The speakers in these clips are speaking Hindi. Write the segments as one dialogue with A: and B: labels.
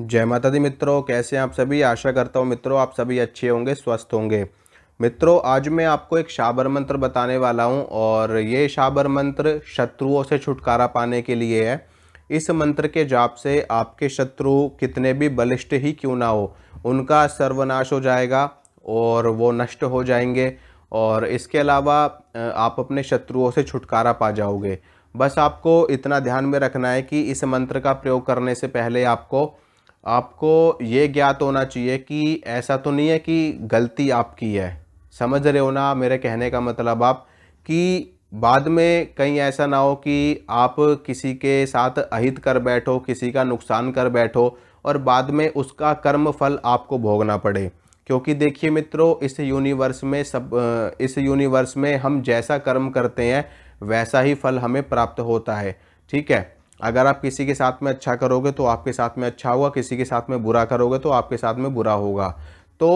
A: जय माता दी मित्रों कैसे हैं आप सभी आशा करता हूँ मित्रों आप सभी अच्छे होंगे स्वस्थ होंगे मित्रों आज मैं आपको एक शाबर मंत्र बताने वाला हूँ और ये शाबर मंत्र शत्रुओं से छुटकारा पाने के लिए है इस मंत्र के जाप से आपके शत्रु कितने भी बलिष्ठ ही क्यों ना हो उनका सर्वनाश हो जाएगा और वो नष्ट हो जाएंगे और इसके अलावा आप अपने शत्रुओं से छुटकारा पा जाओगे बस आपको इतना ध्यान में रखना है कि इस मंत्र का प्रयोग करने से पहले आपको आपको ये ज्ञात होना चाहिए कि ऐसा तो नहीं है कि गलती आपकी है समझ रहे हो ना मेरे कहने का मतलब आप कि बाद में कहीं ऐसा ना हो कि आप किसी के साथ अहित कर बैठो किसी का नुकसान कर बैठो और बाद में उसका कर्म फल आपको भोगना पड़े क्योंकि देखिए मित्रों इस यूनिवर्स में सब इस यूनिवर्स में हम जैसा कर्म करते हैं वैसा ही फल हमें प्राप्त होता है ठीक है अगर आप किसी के साथ में अच्छा करोगे तो आपके साथ में अच्छा होगा किसी के साथ में बुरा करोगे तो आपके साथ में बुरा होगा तो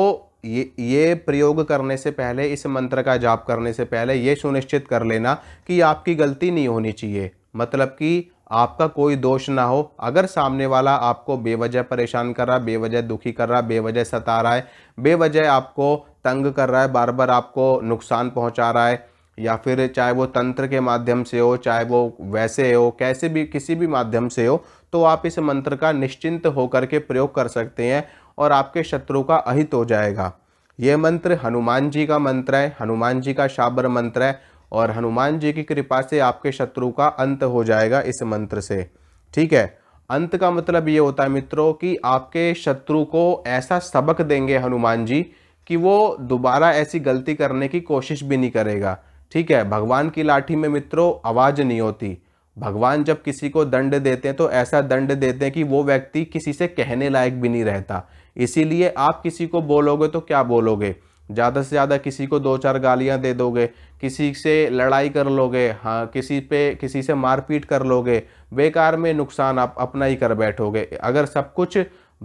A: ये ये प्रयोग करने से पहले इस मंत्र का जाप करने से पहले ये सुनिश्चित कर लेना कि आपकी गलती नहीं होनी चाहिए मतलब कि आपका कोई दोष ना हो अगर सामने वाला आपको बेवजह परेशान कर रहा है बेवजह दुखी कर रहा है बेवजह सता रहा है बेवजह आपको तंग कर रहा है बार बार आपको नुकसान पहुंचा रहा है या फिर चाहे वो तंत्र के माध्यम से हो चाहे वो वैसे हो कैसे भी किसी भी माध्यम से हो तो आप इस मंत्र का निश्चिंत होकर के प्रयोग कर सकते हैं और आपके शत्रु का अहित हो जाएगा ये मंत्र हनुमान जी का मंत्र है हनुमान जी का शाबर मंत्र है और हनुमान जी की कृपा से आपके शत्रु का अंत हो जाएगा इस मंत्र से ठीक है अंत का मतलब ये होता है मित्रों कि आपके शत्रु को ऐसा सबक देंगे हनुमान जी कि वो दोबारा ऐसी गलती करने की कोशिश भी नहीं करेगा ठीक है भगवान की लाठी में मित्रों आवाज़ नहीं होती भगवान जब किसी को दंड देते हैं तो ऐसा दंड देते हैं कि वो व्यक्ति किसी से कहने लायक भी नहीं रहता इसीलिए आप किसी को बोलोगे तो क्या बोलोगे ज़्यादा से ज़्यादा किसी को दो चार गालियाँ दे दोगे किसी से लड़ाई कर लोगे हाँ किसी पे किसी से मारपीट कर लोगे बेकार में नुकसान आप अपना ही कर बैठोगे अगर सब कुछ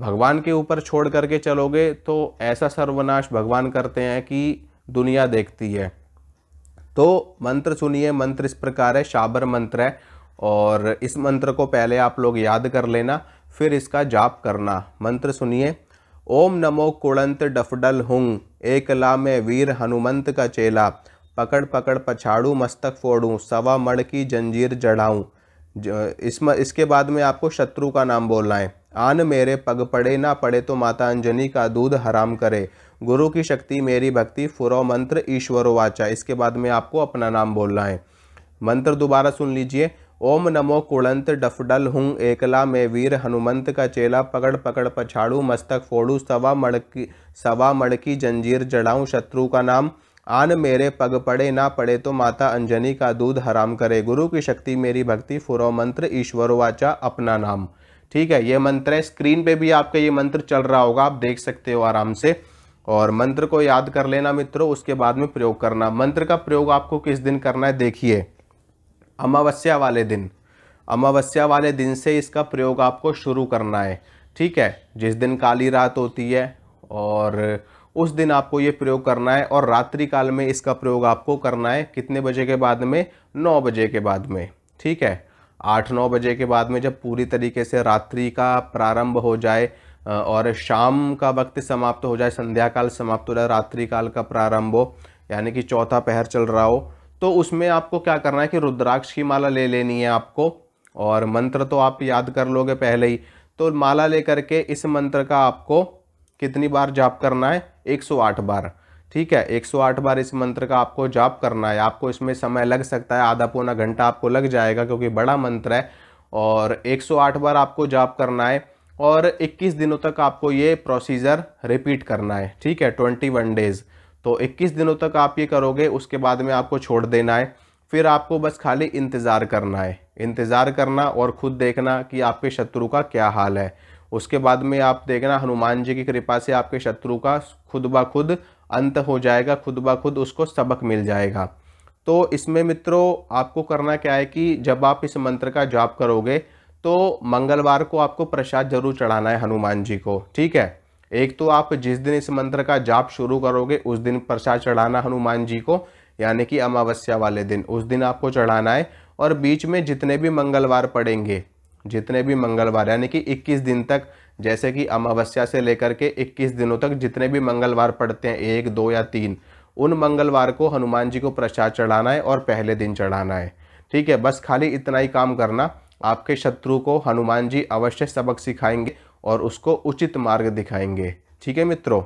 A: भगवान के ऊपर छोड़ करके चलोगे तो ऐसा सर्वनाश भगवान करते हैं कि दुनिया देखती है तो मंत्र सुनिए मंत्र इस प्रकार है शाबर मंत्र है और इस मंत्र को पहले आप लोग याद कर लेना फिर इसका जाप करना मंत्र सुनिए ओम नमो कुड़ंत डफडल हुंग एकला में वीर हनुमंत का चेला पकड़ पकड़ पछाड़ू मस्तक फोड़ूँ सवा मड़ की जंजीर जड़ाऊँ इस इसके बाद में आपको शत्रु का नाम बोलना है आन मेरे पग पड़े ना पड़े तो माता अंजनी का दूध हराम करे गुरु की शक्ति मेरी भक्ति फुरो मंत्र ईश्वरो वाचा इसके बाद में आपको अपना नाम बोलना है मंत्र दोबारा सुन लीजिए ओम नमो कुड़ंत डफडल हूँ एकला में वीर हनुमंत का चेला पकड़ पकड़ पछाड़ू मस्तक फोड़ू सवा मड़की सवा मड़की जंजीर जड़ाऊँ शत्रु का नाम आन मेरे पग पड़े ना पड़े तो माता अंजनी का दूध हराम करे गुरु की शक्ति मेरी भक्ति फुरो मंत्र ईश्वर वाचा अपना नाम ठीक है ये मंत्र है स्क्रीन पे भी आपका ये मंत्र चल रहा होगा आप देख सकते हो आराम से और मंत्र को याद कर लेना मित्रों उसके बाद में प्रयोग करना मंत्र का प्रयोग आपको किस दिन करना है देखिए अमावस्या वाले दिन अमावस्या वाले दिन से इसका प्रयोग आपको शुरू करना है ठीक है जिस दिन काली रात होती है और उस दिन आपको ये प्रयोग करना है और रात्रि काल में इसका प्रयोग आपको करना है कितने बजे के बाद में नौ बजे के बाद में ठीक है आठ नौ बजे के बाद में जब पूरी तरीके से रात्रि का प्रारंभ हो जाए और शाम का वक्त समाप्त हो जाए संध्या काल समाप्त हो जाए रात्रि काल का प्रारंभ हो यानी कि चौथा पहर चल रहा हो तो उसमें आपको क्या करना है कि रुद्राक्ष की माला ले लेनी है आपको और मंत्र तो आप याद कर लोगे पहले ही तो माला लेकर के इस मंत्र का आपको कितनी बार जाप करना है 108 बार ठीक है 108 बार इस मंत्र का आपको जाप करना है आपको इसमें समय लग सकता है आधा पौना घंटा आपको लग जाएगा क्योंकि बड़ा मंत्र है और 108 बार आपको जाप करना है और 21 दिनों तक आपको ये प्रोसीजर रिपीट करना है ठीक है 21 डेज़ तो 21 दिनों तक आप ये करोगे उसके बाद में आपको छोड़ देना है फिर आपको बस खाली इंतज़ार करना है इंतज़ार करना और ख़ुद देखना कि आपके शत्रु का क्या हाल है उसके बाद में आप देखना हनुमान जी की कृपा से आपके शत्रु का खुद ब खुद अंत हो जाएगा खुद ब खुद उसको सबक मिल जाएगा तो इसमें मित्रों आपको करना क्या है कि जब आप इस मंत्र का जाप करोगे तो मंगलवार को आपको प्रसाद जरूर चढ़ाना है हनुमान जी को ठीक है एक तो आप जिस दिन इस मंत्र का जाप शुरू करोगे उस दिन प्रसाद चढ़ाना हनुमान जी को यानी कि अमावस्या वाले दिन उस दिन आपको चढ़ाना है और बीच में जितने भी मंगलवार पड़ेंगे जितने भी मंगलवार यानी कि 21 दिन तक जैसे कि अमावस्या से लेकर के 21 दिनों तक जितने भी मंगलवार पड़ते हैं एक दो या तीन उन मंगलवार को हनुमान जी को प्रसाद चढ़ाना है और पहले दिन चढ़ाना है ठीक है बस खाली इतना ही काम करना आपके शत्रु को हनुमान जी अवश्य सबक सिखाएंगे और उसको उचित मार्ग दिखाएंगे ठीक है मित्रों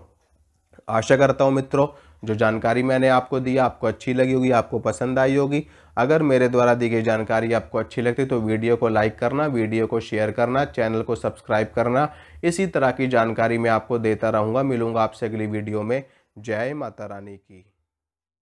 A: आशा करता हूँ मित्रों जो जानकारी मैंने आपको दी आपको अच्छी लगी होगी आपको पसंद आई होगी अगर मेरे द्वारा दी गई जानकारी आपको अच्छी लगती तो वीडियो को लाइक करना वीडियो को शेयर करना चैनल को सब्सक्राइब करना इसी तरह की जानकारी मैं आपको देता रहूँगा मिलूँगा आपसे अगली वीडियो में जय माता रानी की